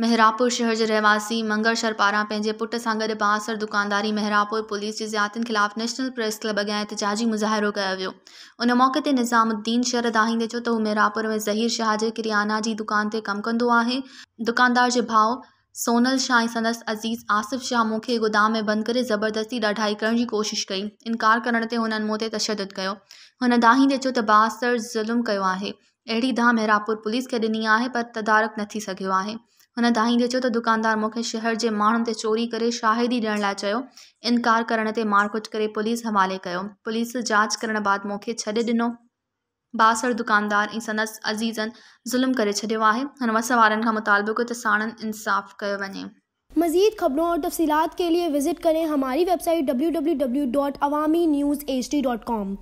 मेहरापुर शहर जे रहवासी मंगर शर पारां पंहिंजे पुट सां गॾु बासर दुकानदारी मेहरापुर पुलिस जे ज़्यातियुनि ख़िलाफ़ु नेशनल प्रेस क्लब अॻियां इतिजाजी मुज़ाहिरो कयो वियो उन मौक़े ते निज़ामुद्दीन शर दाहींदे अचो त हू मैरापुर में ज़हीर शाह जे किरियाना जी दुकान ते कमु कंदो आहे दुकानदार जे भाउ सोनल शाह ऐं संदसि अज़ीज़ आसिफ़ शाह मूंखे गोदाम में बंदि करे ज़बरदस्ती ॾाढाई करण जी कोशिशि कई इनकार करण ते हुननि मूं ते तशददु कयो हुन दाहींदे अचो त बांसरु ज़ुल्म कयो आहे अहिड़ी दां मेहरापुर पुलिस खे ॾिनी आहे पर तदारक न थी सघियो आहे उन ताईंदे चयो तो दुकानदार मुख्य शहर के माण्हुनि ते चोरी कर शाहिदी ॾियण लाइ चयो इनकार करण मारकुट कर पुलिस हवाले कयो पुलिस जांच कर बाद मुख्य छे दिनों बासर दुकानदार ऐं अजीज़न अज़ीज़नि ज़ुल्म करे छॾियो आहे मुतालबो कयो त इंसाफ़ कयो वञे मजीद खबरों और तफसीत के लिए विजिट करें हमारी website W W W dot Awami news H D dot com